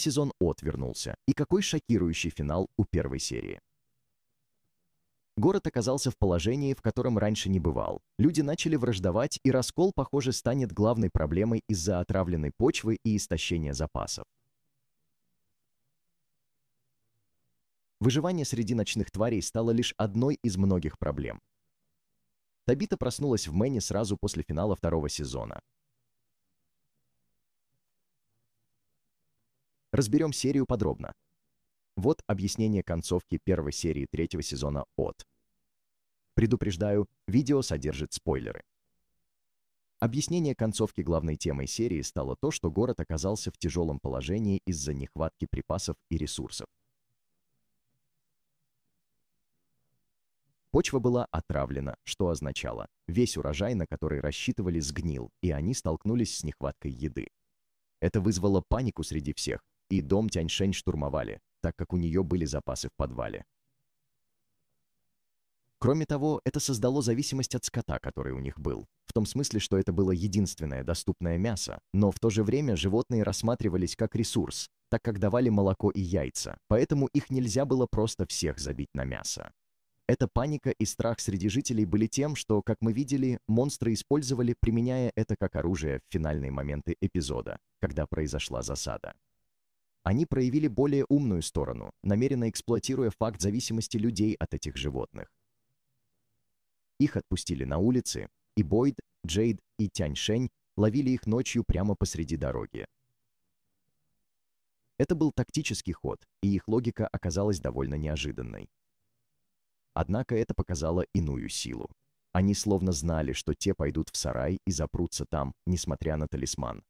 сезон отвернулся, и какой шокирующий финал у первой серии. Город оказался в положении, в котором раньше не бывал. Люди начали враждовать, и раскол, похоже, станет главной проблемой из-за отравленной почвы и истощения запасов. Выживание среди ночных тварей стало лишь одной из многих проблем. Табита проснулась в Мэне сразу после финала второго сезона. Разберем серию подробно. Вот объяснение концовки первой серии третьего сезона от. Предупреждаю, видео содержит спойлеры. Объяснение концовки главной темой серии стало то, что город оказался в тяжелом положении из-за нехватки припасов и ресурсов. Почва была отравлена, что означало, весь урожай, на который рассчитывали, сгнил, и они столкнулись с нехваткой еды. Это вызвало панику среди всех, и дом Тяньшень штурмовали, так как у нее были запасы в подвале. Кроме того, это создало зависимость от скота, который у них был, в том смысле, что это было единственное доступное мясо, но в то же время животные рассматривались как ресурс, так как давали молоко и яйца, поэтому их нельзя было просто всех забить на мясо. Эта паника и страх среди жителей были тем, что, как мы видели, монстры использовали, применяя это как оружие в финальные моменты эпизода, когда произошла засада. Они проявили более умную сторону, намеренно эксплуатируя факт зависимости людей от этих животных. Их отпустили на улицы, и Бойд, Джейд и Тяньшень ловили их ночью прямо посреди дороги. Это был тактический ход, и их логика оказалась довольно неожиданной. Однако это показало иную силу. Они словно знали, что те пойдут в сарай и запрутся там, несмотря на талисман.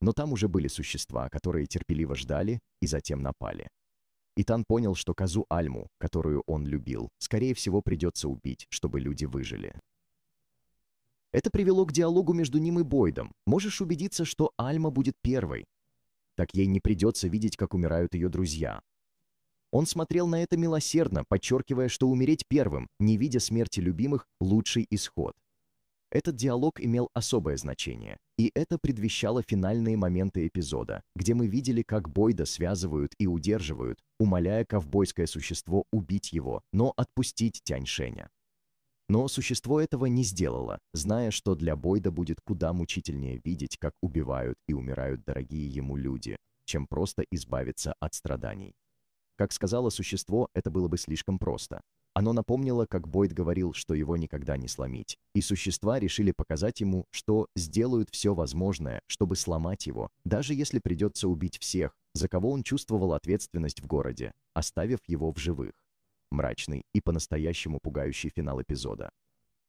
Но там уже были существа, которые терпеливо ждали и затем напали. Итан понял, что козу Альму, которую он любил, скорее всего придется убить, чтобы люди выжили. Это привело к диалогу между ним и Бойдом. Можешь убедиться, что Альма будет первой. Так ей не придется видеть, как умирают ее друзья. Он смотрел на это милосердно, подчеркивая, что умереть первым, не видя смерти любимых, лучший исход. Этот диалог имел особое значение, и это предвещало финальные моменты эпизода, где мы видели, как Бойда связывают и удерживают, умоляя ковбойское существо убить его, но отпустить Тяньшеня. Но существо этого не сделало, зная, что для Бойда будет куда мучительнее видеть, как убивают и умирают дорогие ему люди, чем просто избавиться от страданий. Как сказала существо, это было бы слишком просто. Оно напомнило, как Бойд говорил, что его никогда не сломить, и существа решили показать ему, что сделают все возможное, чтобы сломать его, даже если придется убить всех, за кого он чувствовал ответственность в городе, оставив его в живых. Мрачный и по-настоящему пугающий финал эпизода.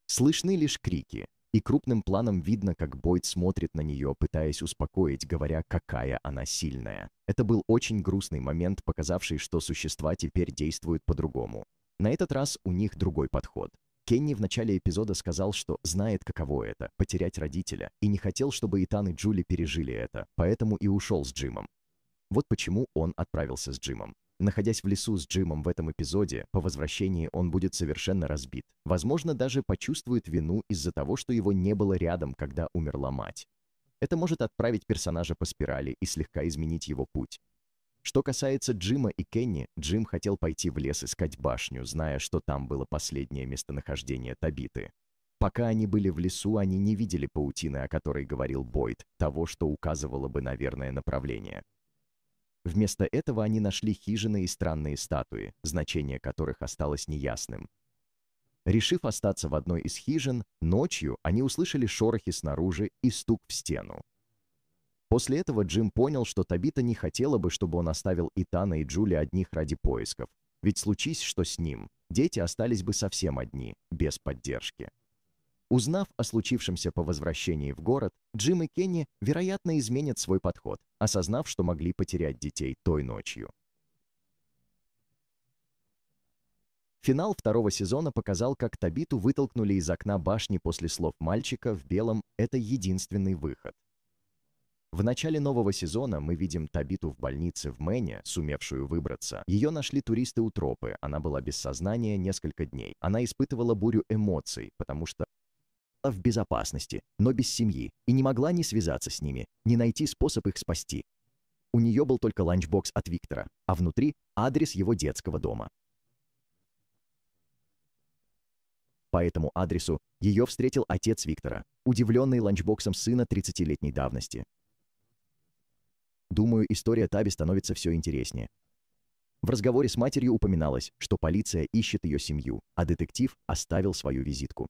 Слышны лишь крики, и крупным планом видно, как Бойд смотрит на нее, пытаясь успокоить, говоря, какая она сильная. Это был очень грустный момент, показавший, что существа теперь действуют по-другому. На этот раз у них другой подход. Кенни в начале эпизода сказал, что знает, каково это – потерять родителя, и не хотел, чтобы Итан и Джули пережили это, поэтому и ушел с Джимом. Вот почему он отправился с Джимом. Находясь в лесу с Джимом в этом эпизоде, по возвращении он будет совершенно разбит. Возможно, даже почувствует вину из-за того, что его не было рядом, когда умерла мать. Это может отправить персонажа по спирали и слегка изменить его путь. Что касается Джима и Кенни, Джим хотел пойти в лес искать башню, зная, что там было последнее местонахождение Табиты. Пока они были в лесу, они не видели паутины, о которой говорил Бойд, того, что указывало бы на верное направление. Вместо этого они нашли хижины и странные статуи, значение которых осталось неясным. Решив остаться в одной из хижин, ночью они услышали шорохи снаружи и стук в стену. После этого Джим понял, что Табита не хотела бы, чтобы он оставил Итана и Джули одних ради поисков. Ведь случись, что с ним, дети остались бы совсем одни, без поддержки. Узнав о случившемся по возвращении в город, Джим и Кенни, вероятно, изменят свой подход, осознав, что могли потерять детей той ночью. Финал второго сезона показал, как Табиту вытолкнули из окна башни после слов мальчика в белом «это единственный выход». В начале нового сезона мы видим Табиту в больнице в Мэне, сумевшую выбраться. Ее нашли туристы у тропы, она была без сознания несколько дней. Она испытывала бурю эмоций, потому что в безопасности, но без семьи, и не могла не связаться с ними, не найти способ их спасти. У нее был только ланчбокс от Виктора, а внутри адрес его детского дома. По этому адресу ее встретил отец Виктора, удивленный ланчбоксом сына 30-летней давности. Думаю, история Таби становится все интереснее. В разговоре с матерью упоминалось, что полиция ищет ее семью, а детектив оставил свою визитку.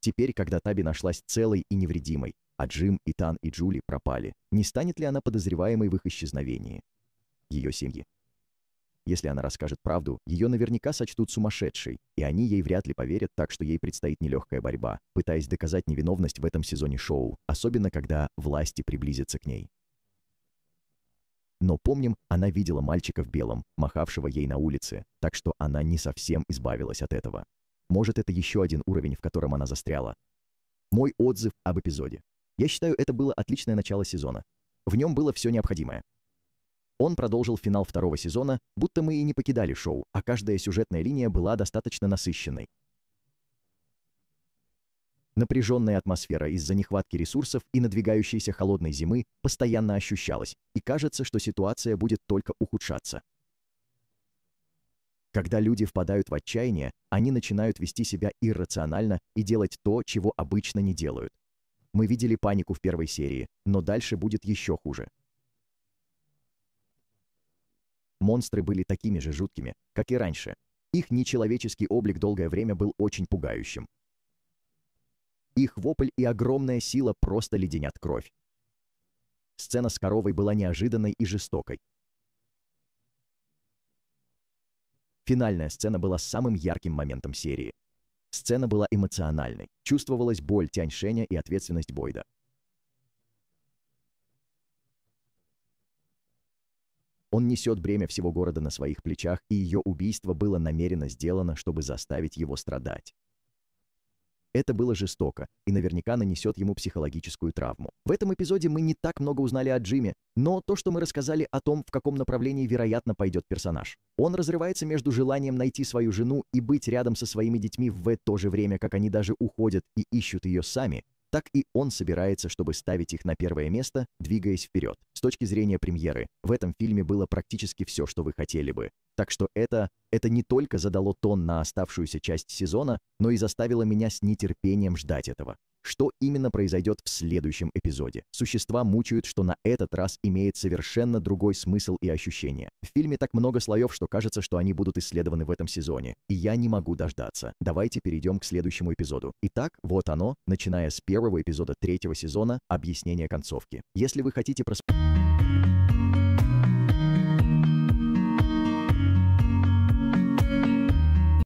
Теперь, когда Таби нашлась целой и невредимой, а Джим, Итан и Джули пропали, не станет ли она подозреваемой в их исчезновении? Ее семьи. Если она расскажет правду, ее наверняка сочтут сумасшедшей, и они ей вряд ли поверят, так что ей предстоит нелегкая борьба, пытаясь доказать невиновность в этом сезоне шоу, особенно когда власти приблизятся к ней. Но помним, она видела мальчика в белом, махавшего ей на улице, так что она не совсем избавилась от этого. Может, это еще один уровень, в котором она застряла. Мой отзыв об эпизоде. Я считаю, это было отличное начало сезона. В нем было все необходимое. Он продолжил финал второго сезона, будто мы и не покидали шоу, а каждая сюжетная линия была достаточно насыщенной. Напряженная атмосфера из-за нехватки ресурсов и надвигающейся холодной зимы постоянно ощущалась, и кажется, что ситуация будет только ухудшаться. Когда люди впадают в отчаяние, они начинают вести себя иррационально и делать то, чего обычно не делают. Мы видели панику в первой серии, но дальше будет еще хуже. Монстры были такими же жуткими, как и раньше. Их нечеловеческий облик долгое время был очень пугающим. Их вопль и огромная сила просто леденят кровь. Сцена с коровой была неожиданной и жестокой. Финальная сцена была самым ярким моментом серии. Сцена была эмоциональной. Чувствовалась боль Тяньшеня и ответственность Бойда. Он несет бремя всего города на своих плечах, и ее убийство было намеренно сделано, чтобы заставить его страдать. Это было жестоко и наверняка нанесет ему психологическую травму. В этом эпизоде мы не так много узнали о Джиме, но то, что мы рассказали о том, в каком направлении, вероятно, пойдет персонаж. Он разрывается между желанием найти свою жену и быть рядом со своими детьми в то же время, как они даже уходят и ищут ее сами, так и он собирается, чтобы ставить их на первое место, двигаясь вперед. С точки зрения премьеры, в этом фильме было практически все, что вы хотели бы. Так что это, это не только задало тон на оставшуюся часть сезона, но и заставило меня с нетерпением ждать этого. Что именно произойдет в следующем эпизоде? Существа мучают, что на этот раз имеет совершенно другой смысл и ощущение. В фильме так много слоев, что кажется, что они будут исследованы в этом сезоне. И я не могу дождаться. Давайте перейдем к следующему эпизоду. Итак, вот оно, начиная с первого эпизода третьего сезона, объяснение концовки. Если вы хотите просмотреть...